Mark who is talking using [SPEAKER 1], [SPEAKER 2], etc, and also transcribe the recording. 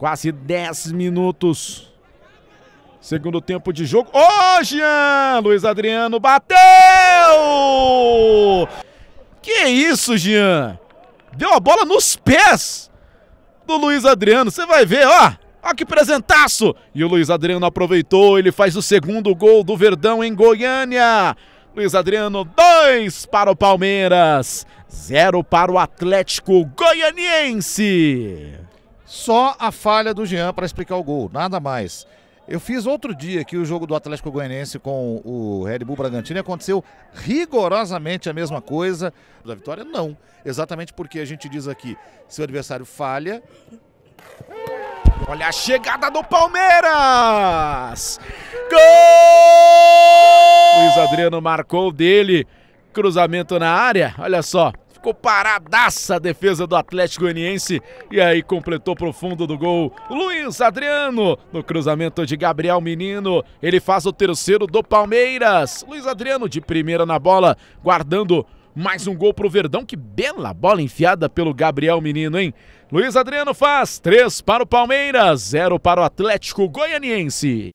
[SPEAKER 1] Quase 10 minutos. Segundo tempo de jogo. Ô, oh, Jean! Luiz Adriano bateu! Que isso, Jean? Deu a bola nos pés do Luiz Adriano. Você vai ver, ó. Ó que presentaço! E o Luiz Adriano aproveitou, ele faz o segundo gol do Verdão em Goiânia. Luiz Adriano, dois para o Palmeiras, zero para o Atlético Goianiense.
[SPEAKER 2] Só a falha do Jean para explicar o gol, nada mais. Eu fiz outro dia que o jogo do Atlético Goianiense com o Red Bull Bragantino aconteceu rigorosamente a mesma coisa. Da vitória, não. Exatamente porque a gente diz aqui: se o adversário falha. Olha a chegada do Palmeiras!
[SPEAKER 1] Gol! Luiz Adriano marcou dele. Cruzamento na área, olha só. Ficou paradaça a defesa do Atlético Goianiense e aí completou pro fundo do gol. Luiz Adriano no cruzamento de Gabriel Menino, ele faz o terceiro do Palmeiras. Luiz Adriano de primeira na bola, guardando mais um gol pro Verdão, que bela bola enfiada pelo Gabriel Menino, hein? Luiz Adriano faz três para o Palmeiras, zero para o Atlético Goianiense.